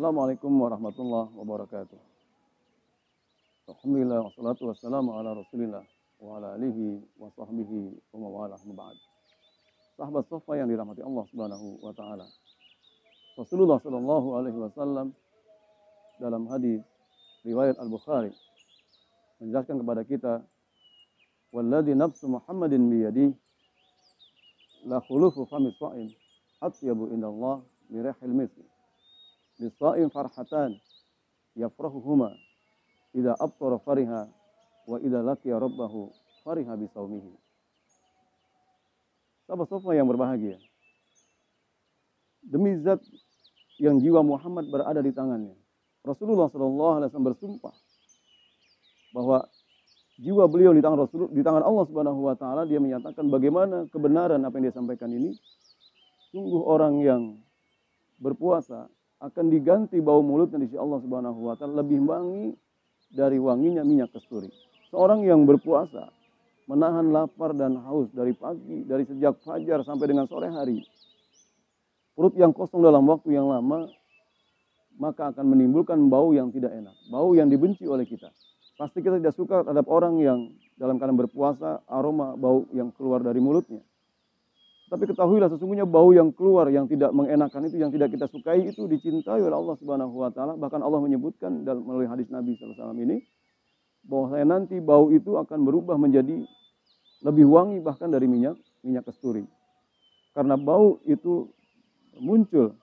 Assalamualaikum warahmatullahi wabarakatuh. Alhamdulillah wassalatu wassalamu ala Rasulillah wa ala alihi wa sahbihi wa mawalah mubad. Sahabat sofa yang dirahmati Allah Subhanahu wa taala. Rasulullah sallallahu alaihi wasallam dalam hadis riwayat Al-Bukhari menjelaskan kepada kita walladzi nafsu Muhammadin biyadihi la khulufu fami sha'im atyabu indallah mirahil misk لصائم farhatan يفرحهما إذا أبطر فرها wa لقي ربه فرها بصومه bisaumihi. Sahabat sofa yang berbahagia. Demi zat yang jiwa Muhammad berada di tangannya. Rasulullah Shallallahu alaihi wasallam bersumpah bahwa jiwa beliau di tangan Rasul di tangan Allah Subhanahu wa taala dia menyatakan bagaimana kebenaran apa yang dia sampaikan ini sungguh orang yang berpuasa akan diganti bau mulutnya di sisi Allah Subhanahu wa taala lebih wangi dari wanginya minyak kasturi. Seorang yang berpuasa menahan lapar dan haus dari pagi, dari sejak fajar sampai dengan sore hari. Perut yang kosong dalam waktu yang lama maka akan menimbulkan bau yang tidak enak, bau yang dibenci oleh kita. Pasti kita tidak suka terhadap orang yang dalam keadaan berpuasa aroma bau yang keluar dari mulutnya. Tapi ketahuilah sesungguhnya bau yang keluar yang tidak mengenakan itu yang tidak kita sukai itu dicintai oleh Allah Subhanahu wa taala. Bahkan Allah menyebutkan dalam melalui hadis Nabi SAW ini bahwa saya nanti bau itu akan berubah menjadi lebih wangi bahkan dari minyak minyak kasturi. Karena bau itu muncul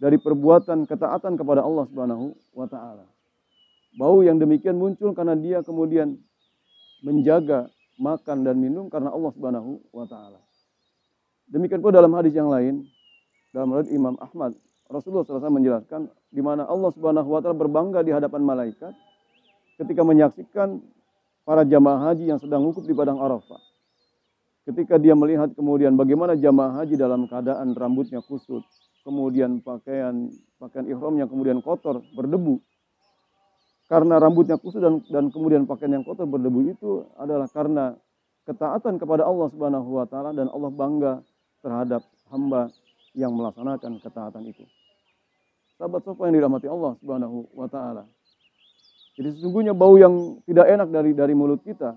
dari perbuatan ketaatan kepada Allah Subhanahu wa taala. Bau yang demikian muncul karena dia kemudian menjaga makan dan minum karena Allah Subhanahu wa taala. Demikian pula dalam hadis yang lain, dalam hadis Imam Ahmad, Rasulullah SAW menjelaskan di mana Allah Subhanahu wa taala berbangga di hadapan malaikat ketika menyaksikan para jamaah haji yang sedang wukuf di padang Arafah. Ketika dia melihat kemudian bagaimana jamaah haji dalam keadaan rambutnya kusut, kemudian pakaian pakaian ihram yang kemudian kotor, berdebu. Karena rambutnya kusut dan, dan kemudian pakaian yang kotor berdebu itu adalah karena ketaatan kepada Allah Subhanahu wa taala dan Allah bangga terhadap hamba yang melaksanakan ketaatan itu. Sahabat sofa yang dirahmati Allah Subhanahu wa taala. Jadi sesungguhnya bau yang tidak enak dari dari mulut kita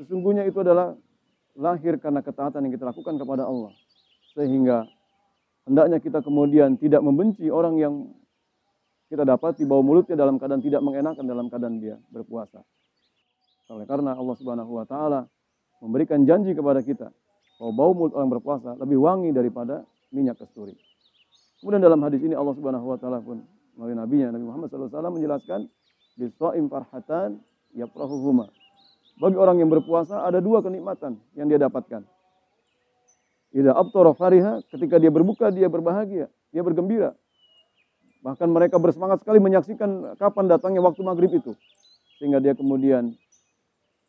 sesungguhnya itu adalah lahir karena ketaatan yang kita lakukan kepada Allah. Sehingga hendaknya kita kemudian tidak membenci orang yang kita dapati bau mulutnya dalam keadaan tidak mengenakan dalam keadaan dia berpuasa. Oleh karena Allah Subhanahu wa taala memberikan janji kepada kita bahwa bau mulut orang berpuasa lebih wangi daripada minyak kasturi. Kemudian dalam hadis ini Allah Subhanahu wa taala pun melalui nabinya Nabi Muhammad SAW menjelaskan bisaim farhatan yafrahuhuma. Bagi orang yang berpuasa ada dua kenikmatan yang dia dapatkan. Ida abtara fariha, ketika dia berbuka dia berbahagia, dia bergembira. Bahkan mereka bersemangat sekali menyaksikan kapan datangnya waktu maghrib itu. Sehingga dia kemudian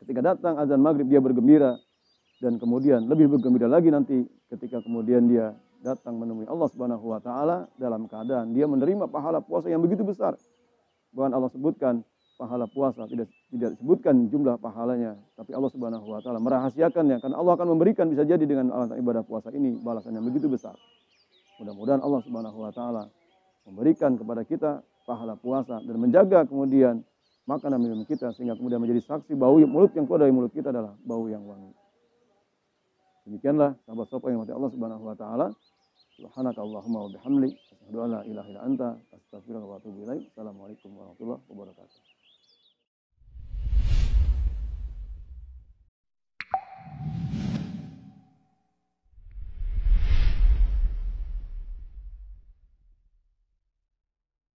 ketika datang azan maghrib dia bergembira, dan kemudian lebih bergembira lagi nanti ketika kemudian dia datang menemui Allah Subhanahu wa taala dalam keadaan dia menerima pahala puasa yang begitu besar. Bahkan Allah sebutkan pahala puasa tidak tidak disebutkan jumlah pahalanya, tapi Allah Subhanahu wa taala merahasiakannya karena Allah akan memberikan bisa jadi dengan alasan ibadah puasa ini balasan yang begitu besar. Mudah-mudahan Allah Subhanahu wa taala memberikan kepada kita pahala puasa dan menjaga kemudian makanan minum kita sehingga kemudian menjadi saksi bau mulut yang keluar dari mulut kita adalah bau yang wangi. Demikianlah sahabat-sahabat yang mati Allah Subhanahu wa taala. Subhanakallahumma wa bihamdika asyhadu an la ilaha illa anta, astaghfiruka wa atubu